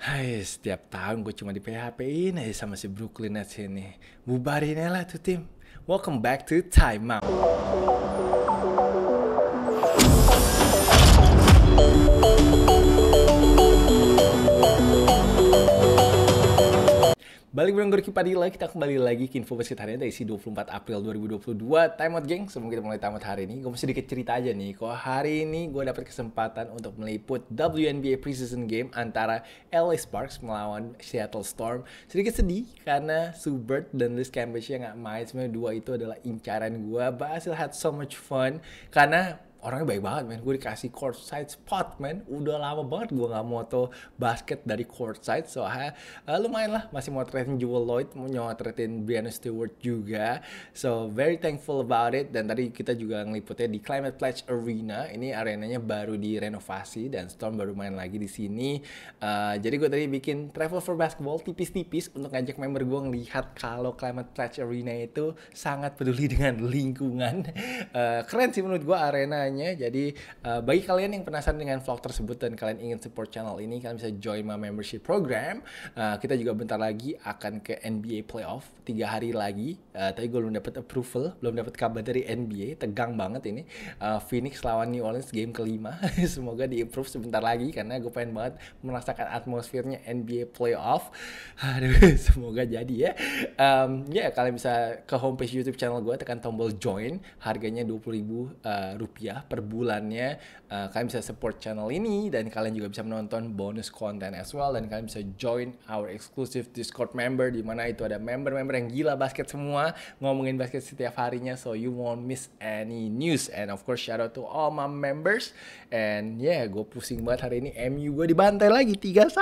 Hai, setiap tahun gue cuma di php ini aja sama si Brooklyn Nets ini. Bubarin lah tuh tim. Welcome back to Time Out. Balik bareng Gorky Padilla, kita kembali lagi ke info basket ini dari isi 24 April 2022. Time out, geng. Sebelum kita mulai time out hari ini, gue mau sedikit cerita aja nih. Kalau hari ini gue dapet kesempatan untuk meliput WNBA preseason game antara LA Sparks melawan Seattle Storm. Sedikit sedih karena Subert dan Liz Cambridge yang gak main. Sebenarnya dua itu adalah incaran gue. But I still had so much fun karena orangnya baik banget men gue dikasih courtside spot men udah lama banget gue nggak moto basket dari courtside so uh, lumayan lah masih mau trading Jewel Lloyd mau nyotretin Brianna Stewart juga so very thankful about it dan tadi kita juga ngeliputnya di Climate Pledge Arena ini arenanya baru direnovasi dan Storm baru main lagi di sini uh, jadi gue tadi bikin travel for basketball tipis-tipis untuk ngajak member gue ngelihat kalau Climate Pledge Arena itu sangat peduli dengan lingkungan uh, keren sih menurut gue arena semuanya. Jadi uh, bagi kalian yang penasaran dengan vlog tersebut dan kalian ingin support channel ini, kalian bisa join my membership program. Uh, kita juga bentar lagi akan ke NBA playoff tiga hari lagi. Uh, tapi gue belum dapat approval, belum dapat kabar dari NBA. Tegang banget ini. Uh, Phoenix lawan New Orleans game kelima. Semoga di approve sebentar lagi karena gue pengen banget merasakan atmosfernya NBA playoff. Aduh, semoga jadi ya. Um, ya yeah, kalian bisa ke homepage YouTube channel gue tekan tombol join harganya dua puluh ribu uh, rupiah per bulannya uh, kalian bisa support channel ini dan kalian juga bisa menonton bonus konten as well dan kalian bisa join our exclusive discord member di mana itu ada member-member yang gila basket semua ngomongin basket setiap harinya so you won't miss any news and of course shout out to all my members and yeah gue pusing banget hari ini MU gue dibantai lagi 3-1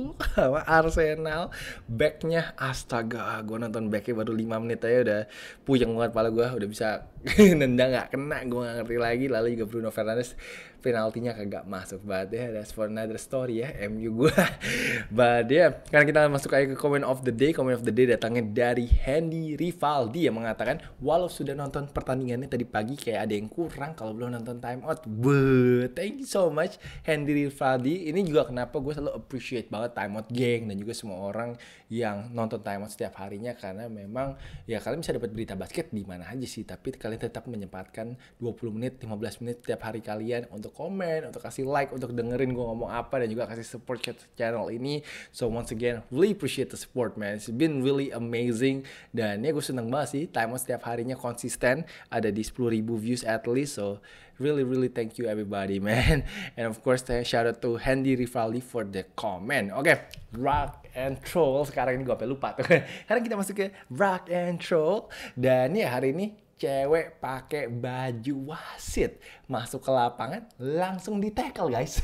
sama Arsenal backnya astaga gue nonton backnya baru 5 menit aja udah puyeng banget kepala gue udah bisa nendang gak kena gue nggak ngerti lagi lalu juga Bruno Fernandes penaltinya kagak masuk but yeah that's for another story ya MU gue but yeah karena kita masuk kayak ke comment of the day comment of the day datangnya dari Handy Rivaldi yang mengatakan walau sudah nonton pertandingannya tadi pagi kayak ada yang kurang kalau belum nonton time out But, thank you so much Handy Rivaldi ini juga kenapa gue selalu appreciate banget time out geng dan juga semua orang yang nonton time out setiap harinya karena memang ya kalian bisa dapat berita basket di mana aja sih tapi kalian tetap menyempatkan 20 menit 15 menit setiap hari kalian untuk komen, untuk kasih like, untuk dengerin gue ngomong apa dan juga kasih support ke channel ini. So once again, really appreciate the support man. It's been really amazing dan ya gue seneng banget sih Time setiap harinya konsisten ada di 10 ribu views at least. So really really thank you everybody man. And of course shout out to Handy Rivali for the comment. Oke, okay. rock and troll sekarang ini gue apa lupa tuh. Sekarang kita masuk ke rock and troll dan ya hari ini cewek pakai baju wasit masuk ke lapangan langsung di tackle guys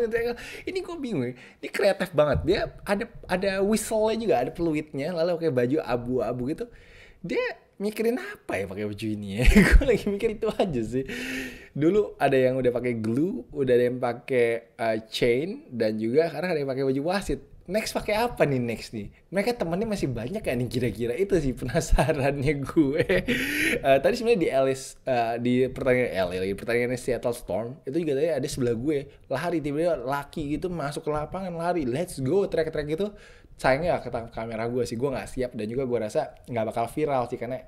ini gue bingung ya. ini kreatif banget dia ada ada whistle juga ada peluitnya lalu pakai baju abu-abu gitu dia mikirin apa ya pakai baju ini ya gue lagi mikir itu aja sih dulu ada yang udah pakai glue udah ada yang pakai uh, chain dan juga sekarang ada yang pakai baju wasit next pakai apa nih next nih? Mereka temannya masih banyak kan nih kira-kira itu sih penasarannya gue. uh, tadi sebenarnya di Alice uh, di pertanyaan LA eh, lagi pertandingan Seattle Storm itu juga tadi ada sebelah gue lari tiba-tiba laki gitu masuk ke lapangan lari let's go track-track gitu sayangnya gak ketangkap kamera gue sih gue nggak siap dan juga gue rasa nggak bakal viral sih karena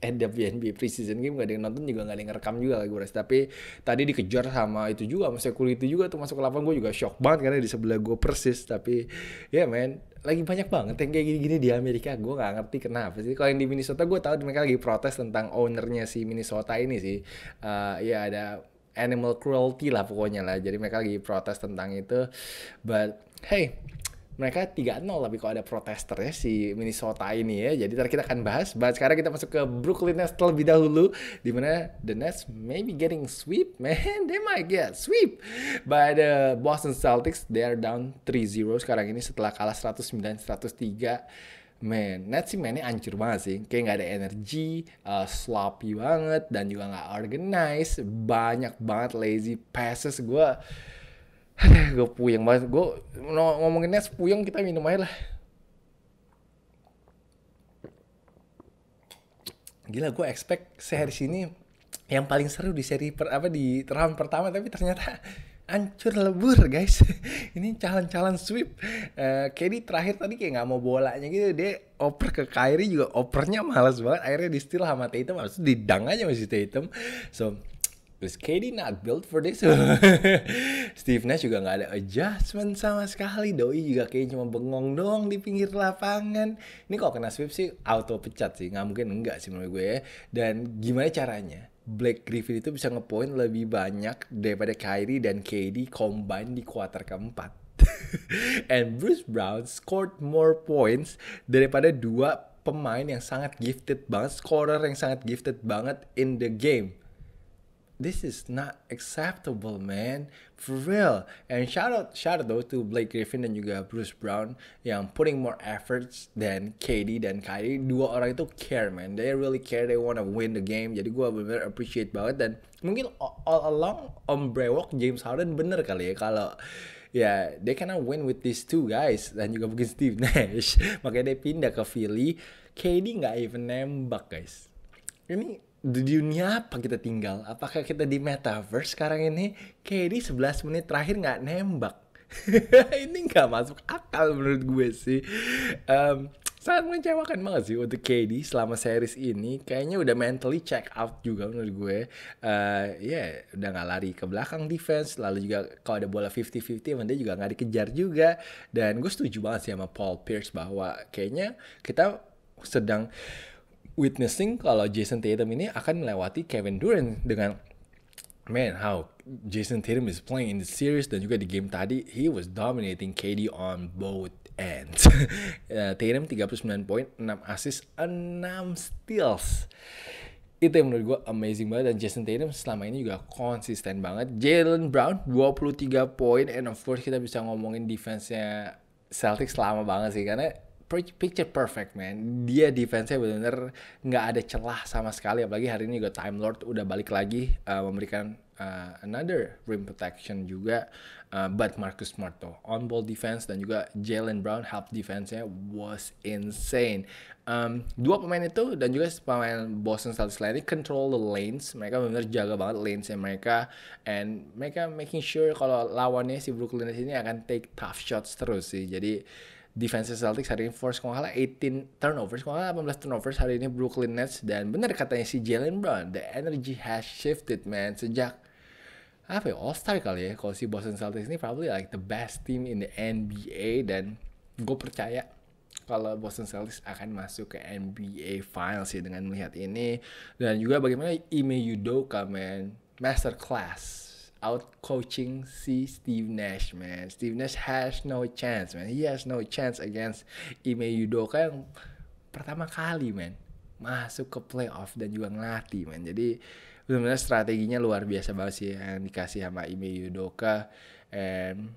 NWNBA preseason game gak ada yang nonton juga gak ada yang rekam juga lah gue rasa tapi tadi dikejar sama itu juga sama itu juga tuh masuk ke lapangan gue juga shock banget karena di sebelah gue persis tapi ya yeah, men lagi banyak banget yang kayak gini-gini di Amerika gue gak ngerti kenapa sih kalau yang di Minnesota gue tahu mereka lagi protes tentang ownernya si Minnesota ini sih uh, ya ada animal cruelty lah pokoknya lah jadi mereka lagi protes tentang itu but hey mereka 3-0 tapi kalau ada protester ya si Minnesota ini ya. Jadi nanti kita akan bahas. Bahas sekarang kita masuk ke Brooklyn Nets terlebih dahulu. Dimana the Nets maybe getting sweep. Man, they might get sweep. By the Boston Celtics, they are down 3-0 sekarang ini setelah kalah 109-103 man, Nets sih mainnya ancur banget sih. Kayak nggak ada energi, uh, sloppy banget, dan juga nggak organized. Banyak banget lazy passes gue gue puyeng banget gue ngomonginnya sepuyeng kita minum air lah gila gue expect seri sini yang paling seru di seri per, apa di round pertama tapi ternyata ancur lebur guys ini calon-calon sweep uh, eh, Kedi terakhir tadi kayak nggak mau bolanya gitu dia oper ke Kyrie juga opernya malas banget akhirnya di steal sama Tatum harus didang aja masih Tatum so Was Katie not built for this? Steve Nash juga nggak ada adjustment sama sekali. Doi juga kayak cuma bengong doang di pinggir lapangan. Ini kalau kena sweep sih auto pecat sih. Nggak mungkin enggak sih menurut gue ya. Dan gimana caranya? Black Griffin itu bisa ngepoint lebih banyak daripada Kyrie dan KD combine di kuarter keempat. And Bruce Brown scored more points daripada dua pemain yang sangat gifted banget, scorer yang sangat gifted banget in the game this is not acceptable man for real and shout out shout out though to Blake Griffin dan juga Bruce Brown yang putting more efforts than KD dan Kyrie dua orang itu care man they really care they wanna win the game jadi gue bener, bener appreciate banget dan mungkin all along Om Brewok James Harden bener kali ya kalau ya yeah, they cannot win with these two guys dan juga mungkin Steve Nash makanya dia pindah ke Philly KD nggak even nembak guys ini di dunia apa kita tinggal? Apakah kita di metaverse sekarang ini? di 11 menit terakhir nggak nembak. ini nggak masuk akal menurut gue sih. Um, sangat mengecewakan banget sih untuk KD selama series ini. Kayaknya udah mentally check out juga menurut gue. Uh, ya yeah, udah nggak lari ke belakang defense. Lalu juga kalau ada bola 50-50 emang dia juga nggak dikejar juga. Dan gue setuju banget sih sama Paul Pierce bahwa kayaknya kita sedang witnessing kalau Jason Tatum ini akan melewati Kevin Durant dengan man how Jason Tatum is playing in the series dan juga di game tadi he was dominating KD on both ends. Ya, Tatum 39 poin, 6 assist, 6 steals. Itu yang menurut gue amazing banget dan Jason Tatum selama ini juga konsisten banget. Jalen Brown 23 poin and of course kita bisa ngomongin defense-nya Celtics lama banget sih karena picture perfect man. Dia defense-nya benar-benar nggak ada celah sama sekali. Apalagi hari ini juga Time Lord udah balik lagi uh, memberikan uh, another rim protection juga. Uh, eh, but Marcus Smart on ball defense dan juga Jalen Brown help defense-nya was insane. Um, dua pemain itu dan juga pemain Boston Celtics lainnya control the lanes. Mereka benar-benar jaga banget lanes lanesnya mereka and mereka making sure kalau lawannya si Brooklyn ini akan take tough shots terus sih. Jadi defense Celtics hari ini force kalau 18 turnovers, kalau 18 turnovers hari ini Brooklyn Nets dan benar katanya si Jalen Brown, the energy has shifted man sejak apa ya All Star kali ya kalau si Boston Celtics ini probably like the best team in the NBA dan gue percaya kalau Boston Celtics akan masuk ke NBA Finals ya dengan melihat ini dan juga bagaimana Ime Udoka man masterclass out coaching si Steve Nash man. Steve Nash has no chance man. He has no chance against Ime Yudoka yang pertama kali man masuk ke playoff dan juga ngelatih man. Jadi benar-benar strateginya luar biasa banget sih yang dikasih sama Ime Yudoka. And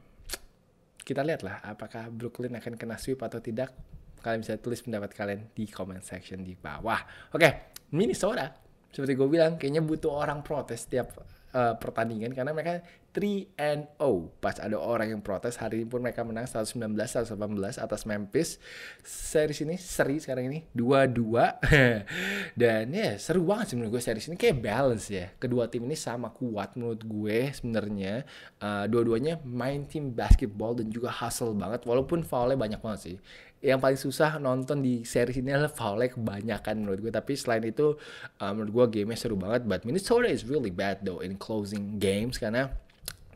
kita lihatlah apakah Brooklyn akan kena sweep atau tidak. Kalian bisa tulis pendapat kalian di comment section di bawah. Oke, okay, Minnesota seperti gue bilang kayaknya butuh orang protes setiap uh, pertandingan karena mereka 3 and 0 pas ada orang yang protes hari ini pun mereka menang 119 118 atas Memphis seri ini seri sekarang ini 2-2 dan ya yeah, seru banget sih menurut gue seri ini kayak balance ya kedua tim ini sama kuat menurut gue sebenarnya uh, dua-duanya main tim basketball dan juga hustle banget walaupun foulnya banyak banget sih yang paling susah nonton di series ini adalah Fallout kebanyakan menurut gue tapi selain itu uh, menurut gue gamenya seru banget but Minnesota is really bad though in closing games karena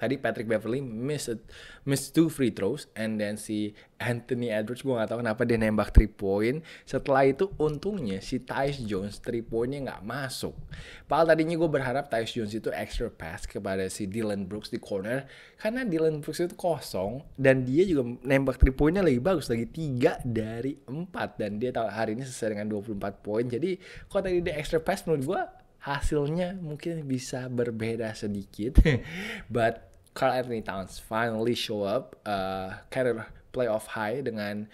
tadi Patrick Beverly miss a, miss two free throws and then si Anthony Edwards gue nggak tahu kenapa dia nembak three point setelah itu untungnya si Tyus Jones three pointnya nggak masuk padahal tadinya gue berharap Tyus Jones itu extra pass kepada si Dylan Brooks di corner karena Dylan Brooks itu kosong dan dia juga nembak three pointnya lagi bagus lagi tiga dari empat dan dia tahu hari ini sesuai dengan 24 poin jadi kalau tadi dia extra pass menurut gue hasilnya mungkin bisa berbeda sedikit but Carl Anthony Towns finally show up uh, career playoff high dengan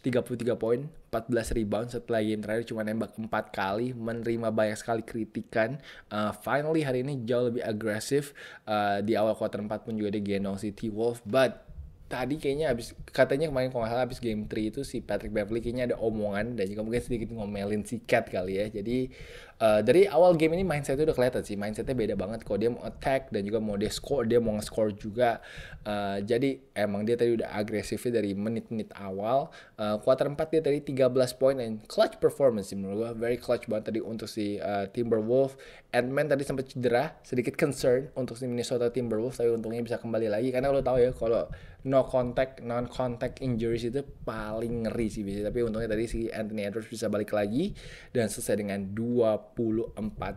33 poin, 14 rebound setelah game terakhir cuma nembak 4 kali, menerima banyak sekali kritikan. Uh, finally hari ini jauh lebih agresif. Uh, di awal quarter 4 pun juga dia genosi City wolf but tadi kayaknya abis katanya kemarin kalau nggak salah abis game 3 itu si Patrick Beverly kayaknya ada omongan dan juga mungkin sedikit ngomelin si Cat kali ya. Jadi uh, dari awal game ini mindsetnya udah kelihatan sih, mindsetnya beda banget. kok dia mau attack dan juga mau dia score, dia mau nge-score juga. Uh, jadi emang dia tadi udah agresif dari menit-menit awal. Uh, eh, quarter 4 dia tadi 13 poin dan clutch performance sih menurut gue. Very clutch banget tadi untuk si uh, Timberwolf Edman tadi sempat cedera, sedikit concern untuk si Minnesota Timberwolves tapi untungnya bisa kembali lagi karena lo tau ya kalau no contact non contact injuries itu paling ngeri sih biasanya tapi untungnya tadi si Anthony Edwards bisa balik lagi dan selesai dengan 24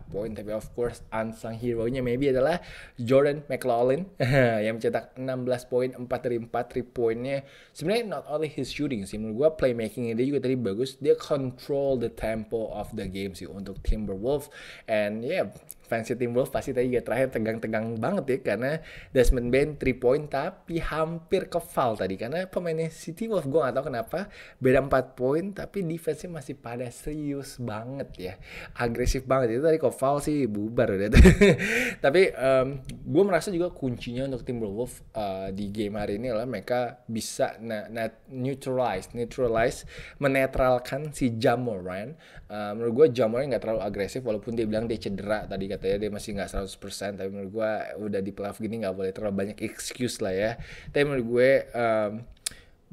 poin tapi of course unsung hero nya maybe adalah Jordan McLaughlin yang mencetak 16 poin 4 dari 4 3 poinnya sebenarnya not only his shooting sih menurut gue playmaking dia juga tadi bagus dia control the tempo of the game sih untuk Timberwolves and yeah fans tim Wolves pasti tadi ya terakhir tegang-tegang banget ya karena Desmond Bain 3 point tapi hampir ke foul tadi karena pemainnya City Wolves gue gak tahu kenapa beda 4 poin tapi defense masih pada serius banget ya agresif banget itu tadi ke foul sih bubar udah tapi um, gue merasa juga kuncinya untuk tim Wolves uh, di game hari ini adalah mereka bisa na na neutralize neutralize menetralkan si Jamoran uh, eh, menurut gue Jamoran gak terlalu agresif walaupun dia bilang dia cedera tadi kan katanya dia masih nggak 100% tapi menurut gue udah di playoff gini nggak boleh terlalu banyak excuse lah ya tapi menurut gue um,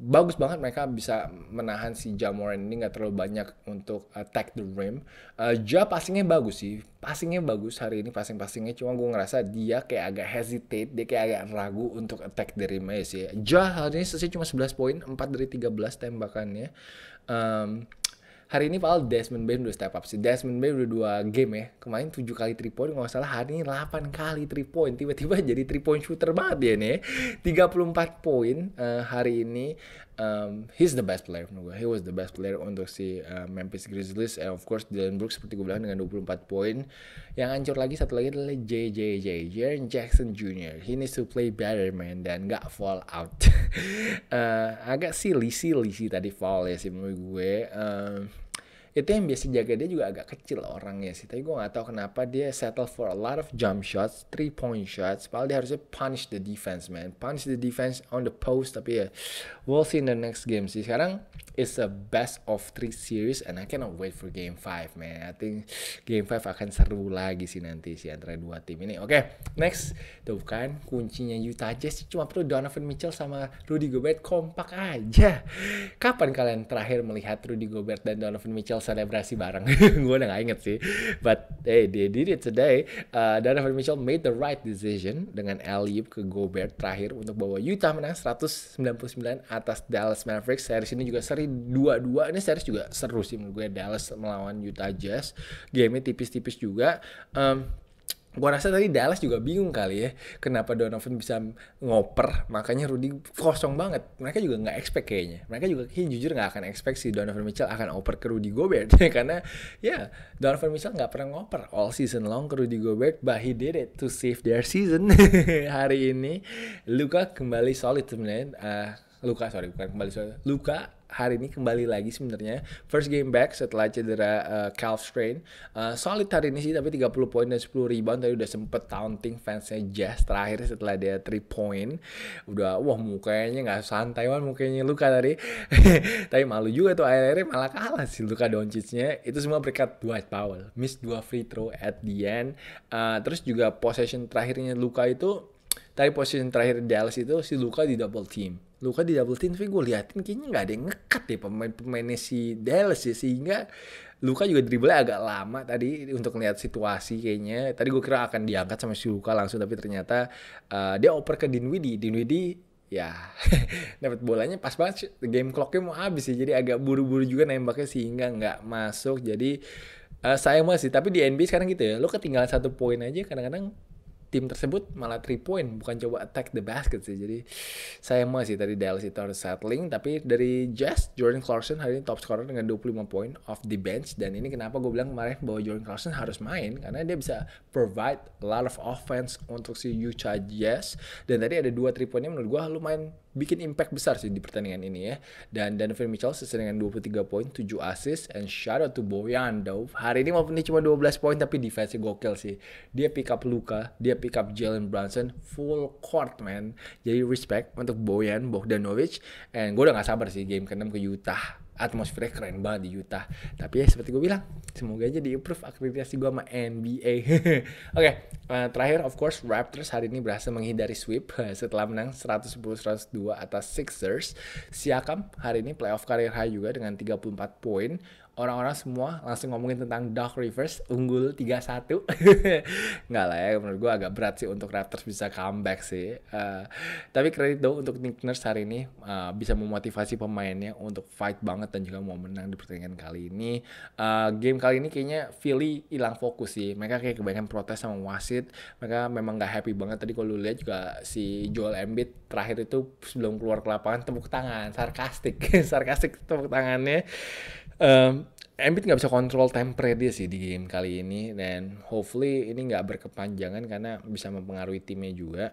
bagus banget mereka bisa menahan si Jamoran ini nggak terlalu banyak untuk attack the rim. Uh, ja passingnya bagus sih, passingnya bagus hari ini passing-passingnya. Cuma gue ngerasa dia kayak agak hesitate, dia kayak agak ragu untuk attack the rim aja sih. Ja hari ini selesai cuma 11 poin, 4 dari 13 tembakannya. Um, hari ini Val Desmond Bain udah step up sih. Desmond Bain udah dua game ya. Kemarin 7 kali 3 point, nggak salah hari ini 8 kali 3 point. Tiba-tiba jadi 3 point shooter banget dia nih. 34 ya. poin uh, hari ini. Um, he's the best player menurut gue. He was the best player untuk si uh, Memphis Grizzlies. And of course Dylan Brooks seperti gue bilang dengan 24 poin. Yang hancur lagi satu lagi adalah JJJ. Jaren Jackson Jr. He needs to play better man. Dan gak fall out. uh, agak silly-silly sih tadi fall ya sih menurut gue. Um, itu yang biasa jaga dia juga agak kecil orangnya sih tapi gue gak tahu kenapa dia settle for a lot of jump shots three point shots padahal dia harusnya punish the defense man punish the defense on the post tapi ya we'll see in the next game sih sekarang it's a best of three series and I cannot wait for game five, man I think game five akan seru lagi sih nanti sih antara dua tim ini oke okay, next tuh kan kuncinya Utah Jazz cuma perlu Donovan Mitchell sama Rudy Gobert kompak aja kapan kalian terakhir melihat Rudy Gobert dan Donovan Mitchell selebrasi bareng. gue udah gak inget sih. But hey, they did it today. Uh, Donovan Mitchell made the right decision dengan alley ke Gobert terakhir untuk bawa Utah menang 199 atas Dallas Mavericks. Series ini juga seri 2-2. Ini series juga seru sih menurut gue Dallas melawan Utah Jazz. Game-nya tipis-tipis juga. Um, Gua rasa tadi Dallas juga bingung kali ya kenapa Donovan bisa ngoper makanya Rudy kosong banget mereka juga nggak expect kayaknya mereka juga kayaknya jujur nggak akan expect si Donovan Mitchell akan oper ke Rudy Gobert karena ya Donovan Mitchell nggak pernah ngoper all season long ke Rudy Gobert but he did it to save their season hari ini Luka kembali solid sebenarnya uh, Luka sorry bukan kembali solid Luka hari ini kembali lagi sebenarnya. First game back setelah cedera uh, calf strain. Uh, solid hari ini sih tapi 30 poin dan 10 rebound tadi udah sempet taunting fansnya Jazz terakhir setelah dia 3 point. Udah wah mukanya nggak santai man mukanya Luka tadi. tapi malu juga tuh akhirnya malah kalah sih Luka Doncicnya. Itu semua berkat Dwight Powell. Miss dua free throw at the end. Uh, terus juga possession terakhirnya Luka itu tapi posisi terakhir Dallas itu si Luka di double team Luka di double team tapi gue liatin kayaknya nggak ada yang ngekat deh pemain-pemainnya si Dallas ya sehingga Luka juga dribblenya agak lama tadi untuk melihat situasi kayaknya tadi gue kira akan diangkat sama si Luka langsung tapi ternyata uh, dia oper ke Dinwiddie Dinwiddie ya dapat bolanya pas banget game clocknya mau habis sih ya, jadi agak buru-buru juga nembaknya sehingga nggak masuk jadi uh, sayang banget sih tapi di NBA sekarang gitu ya lo ketinggalan satu poin aja kadang-kadang tim tersebut malah 3 point bukan coba attack the basket sih jadi saya mau sih tadi Dallas itu harus settling tapi dari Jazz Jordan Clarkson hari ini top scorer dengan 25 point off the bench dan ini kenapa gue bilang kemarin bahwa Jordan Clarkson harus main karena dia bisa provide a lot of offense untuk si Utah Jazz dan tadi ada dua 3 pointnya menurut gue lumayan bikin impact besar sih di pertandingan ini ya. Dan Donovan Mitchell sesuai dengan 23 poin, 7 assist, and shout out to Boyan Dove. Hari ini walaupun dia cuma 12 poin tapi defense gokil sih. Dia pick up Luka, dia pick up Jalen Brunson, full court man. Jadi respect untuk Boyan Bogdanovic. And gue udah gak sabar sih game ke-6 ke Utah atmosfernya keren banget di Utah. Tapi ya seperti gue bilang, semoga aja di approve aktivitas gue sama NBA. Oke, okay, uh, eh, terakhir of course Raptors hari ini berhasil menghindari sweep eh, setelah menang 110-102 atas Sixers. Siakam hari ini playoff karir high juga dengan 34 poin orang-orang semua langsung ngomongin tentang Dog Rivers unggul 3-1. Nggak lah ya, menurut gue agak berat sih untuk Raptors bisa comeback sih. Uh, tapi kredit dong untuk Nick Nurse hari ini uh, bisa memotivasi pemainnya untuk fight banget dan juga mau menang di pertandingan kali ini. Uh, game kali ini kayaknya Philly hilang fokus sih. Mereka kayak kebanyakan protes sama wasit. Mereka memang nggak happy banget. Tadi kalau lu lihat juga si Joel Embiid terakhir itu sebelum keluar ke lapangan tepuk tangan sarkastik. sarkastik tepuk tangannya uh, Embiid nggak bisa kontrol temper dia sih di game kali ini dan hopefully ini nggak berkepanjangan karena bisa mempengaruhi timnya juga.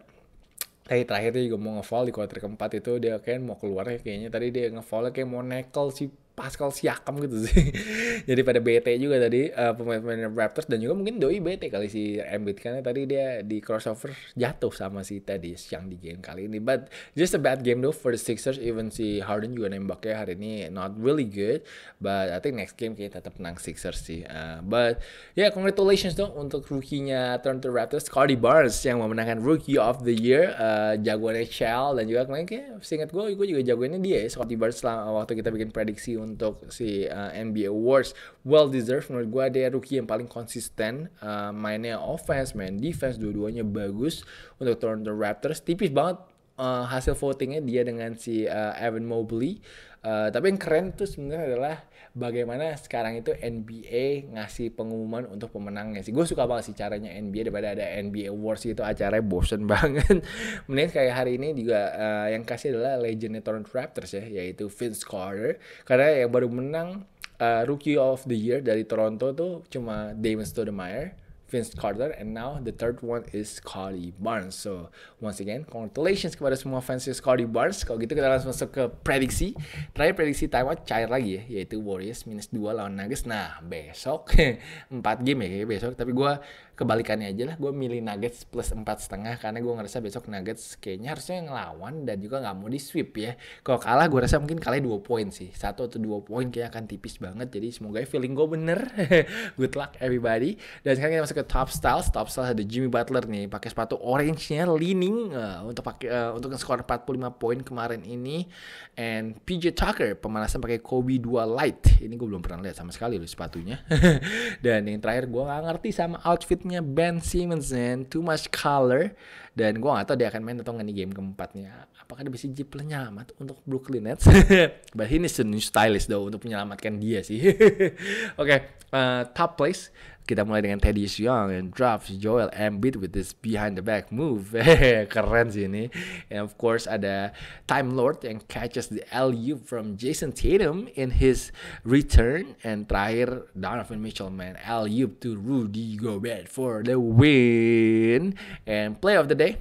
Tadi terakhir dia juga mau ngefall di quarter keempat itu dia kan mau ya kayaknya tadi dia ngefoulnya kayak mau nekel si Pascal Siakam gitu sih. Jadi pada BT juga tadi uh, pemain-pemain Raptors dan juga mungkin Doi BT kali si Embiid karena tadi dia di crossover jatuh sama si tadi yang di game kali ini. But just a bad game though for the Sixers. Even si Harden juga nembaknya hari ini not really good. But I think next game kita tetap menang Sixers sih. Uh, but yeah congratulations dong untuk rookie-nya Toronto Raptors Scotty Barnes yang memenangkan Rookie of the Year uh, eh, jagoannya Shell dan juga kemarin kayak seingat gue gue juga jagoannya dia ya Scotty Barnes selama waktu kita bikin prediksi untuk untuk si uh, eh, NBA Awards well deserved menurut gue dia rookie yang paling konsisten uh, mainnya offense main defense dua-duanya bagus untuk Toronto Raptors tipis banget uh, hasil votingnya dia dengan si uh, Evan Mobley uh, tapi yang keren tuh sebenarnya adalah bagaimana sekarang itu NBA ngasih pengumuman untuk pemenangnya sih. Gue suka banget sih caranya NBA daripada ada NBA Awards itu acaranya bosen banget. Mending kayak hari ini juga uh, yang kasih adalah legendnya Toronto Raptors ya, yaitu Vince Carter. Karena yang baru menang uh, Rookie of the Year dari Toronto tuh cuma Damon Stoudemire Vince Carter, and now the third one is Scotty Barnes. So once again, congratulations kepada semua fans Scotty Barnes. Kalau gitu kita langsung masuk ke prediksi. Terakhir prediksi Taiwan cair lagi ya, yaitu Warriors minus 2 lawan Nuggets. Nah besok 4 game ya besok, tapi gue kebalikannya aja lah gue milih Nuggets plus empat setengah karena gue ngerasa besok Nuggets kayaknya harusnya ngelawan dan juga nggak mau di sweep ya kalau kalah gue rasa mungkin kalah dua poin sih satu atau dua poin kayaknya akan tipis banget jadi semoga feeling gue bener good luck everybody dan sekarang kita masuk ke top styles top styles ada Jimmy Butler nih pakai sepatu orange nya leaning uh, untuk pakai uh, untuk skor 45 poin kemarin ini and PJ Tucker pemanasan pakai Kobe 2 light ini gue belum pernah lihat sama sekali loh sepatunya dan yang terakhir gue nggak ngerti sama outfit musiknya Ben Simmons man Too Much Color dan gue gak tau dia akan main atau gak nih game keempatnya apakah dia bisa jip penyelamat untuk Brooklyn Nets but ini needs a new though untuk menyelamatkan dia sih oke okay, uh, eh, top place kita mulai dengan Teddy Young and drops Joel Embiid with this behind the back move. Keren sih ini. And of course ada Time Lord yang catches the LU from Jason Tatum in his return. And terakhir Donovan Mitchell man LU to Rudy Gobert for the win. And play of the day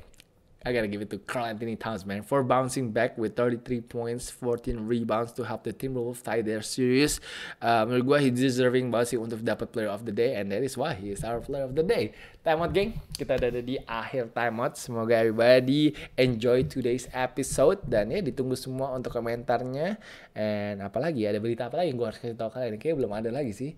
I gotta give it to Carl Anthony Towns, man, for bouncing back with 33 points, 14 rebounds to help the Timberwolves tie their series. Uh, um, menurut gue, he deserving banget sih untuk dapat Player of the Day, and that is why he is our Player of the Day. Time out, geng. Kita ada di akhir time out. Semoga everybody enjoy today's episode, dan ya ditunggu semua untuk komentarnya. And apalagi ada berita apa lagi yang gue harus kasih tau kalian? Kayaknya belum ada lagi sih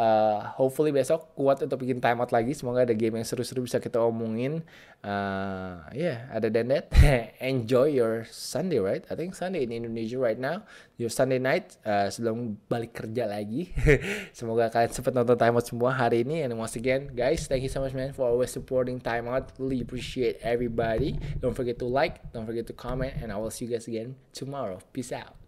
uh, hopefully besok kuat untuk bikin timeout lagi. Semoga ada game yang seru-seru bisa kita omongin. Uh, yeah, ada than enjoy your Sunday, right? I think Sunday in Indonesia right now, your Sunday night uh, sebelum balik kerja lagi. Semoga kalian sempat nonton timeout semua hari ini. And once again, guys, thank you so much man for always supporting timeout. Really appreciate everybody. Don't forget to like, don't forget to comment, and I will see you guys again tomorrow. Peace out.